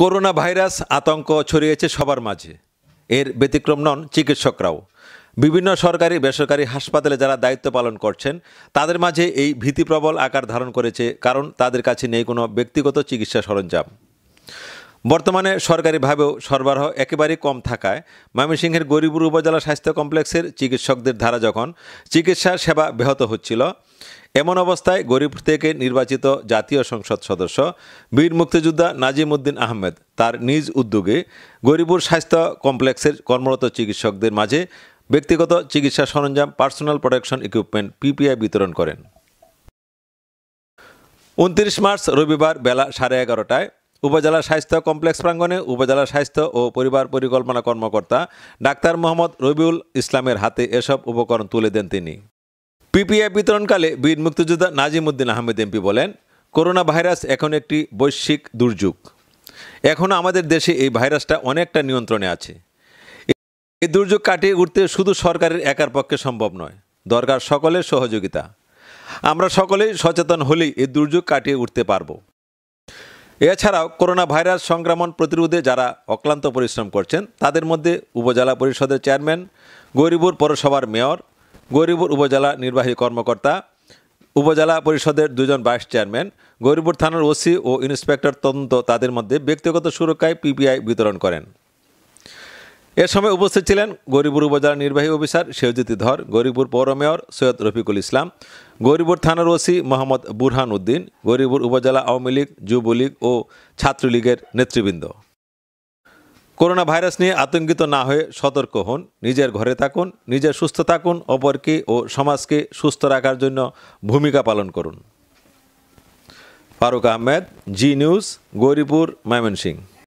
corona virus আতঙ্ক ছড়িয়েছে সবার মাঝে এর ব্যতিক্রম নন চিকিৎসকরাও বিভিন্ন সরকারি বেসরকারি হাসপাতালে যারা দায়িত্ব পালন করছেন তাদের মাঝে এই ভীতিপ্রবল আকার ধারণ করেছে কারণ তাদের কাছে নেই কোনো ব্যক্তিগত চিকিৎসা সরঞ্জাম বর্তমানে সরকারিভাবেও সরবরাহ একেবারেই কম থাকায় ময়মনসিংহের গরিবুর উপজেলা স্বাস্থ্য কমপ্লেক্সের চিকিৎসকদের ধারা যখন চিকিৎসা সেবা ব্যাহত হচ্ছিল এমন অবস্থায় গরিবপুর থেকে নির্বাচিত জাতীয় সংসদ সদস্য বীর মুক্তিযোদ্ধা নাজিম উদ্দিন আহমেদ তার নিজ উদ্যোগে গরিবপুর স্বাস্থ্য কমপ্লেক্সের কর্মরত চিকিৎসকদের মাঝে ব্যক্তিগত চিকিৎসা সরঞ্জাম পার্সোনাল প্রোটেকশন ইকুইপমেন্ট পিপিআই বিতরণ করেন উনত্রিশ মার্চ রবিবার বেলা সাড়ে এগারোটায় উপজেলা স্বাস্থ্য কমপ্লেক্স প্রাঙ্গনে উপজেলা স্বাস্থ্য ও পরিবার পরিকল্পনা কর্মকর্তা ডাক্তার মোহাম্মদ রবিউল ইসলামের হাতে এসব উপকরণ তুলে দেন তিনি পিপিআই বিতরণকালে বীর মুক্তিযোদ্ধা নাজিম উদ্দিন আহমেদ এমপি বলেন করোনা ভাইরাস এখন একটি বৈশ্বিক দুর্যোগ এখনও আমাদের দেশে এই ভাইরাসটা অনেকটা নিয়ন্ত্রণে আছে এই দুর্যোগ কাটিয়ে উঠতে শুধু সরকারের একার পক্ষে সম্ভব নয় দরকার সকলের সহযোগিতা আমরা সকলেই সচেতন হলেই এই দুর্যোগ কাটিয়ে উঠতে পারবো এছাড়াও করোনা ভাইরাস সংক্রমণ প্রতিরোধে যারা অক্লান্ত পরিশ্রম করছেন তাদের মধ্যে উপজেলা পরিষদের চেয়ারম্যান গৌরীপুর পৌরসভার মেয়র গৌরীপুর উপজেলা নির্বাহী কর্মকর্তা উপজেলা পরিষদের দুজন ভাইস চেয়ারম্যান গৌরীপুর থানার ওসি ও ইন্সপেক্টর তদন্ত তাদের মধ্যে ব্যক্তিগত সুরক্ষায় পিপিআই বিতরণ করেন এ সময় উপস্থিত ছিলেন গরিবুর উপজেলা নির্বাহী অফিসার শেহজিতি ধর গরিবুর পৌর মেয়র সৈয়দ রফিকুল ইসলাম গরিবুর থানার ওসি মোহাম্মদ বুরহান উদ্দিন গরিবুর উপজেলা আওয়ামী লীগ যুবলীগ ও ছাত্রলীগের নেতৃবৃন্দ করোনা ভাইরাস নিয়ে আতঙ্কিত না হয়ে সতর্ক হন নিজের ঘরে থাকুন নিজের সুস্থ থাকুন অপরকে ও সমাজকে সুস্থ রাখার জন্য ভূমিকা পালন করুন ফারুক আহমেদ জি নিউজ গৌরীপুর ময়মনসিংহ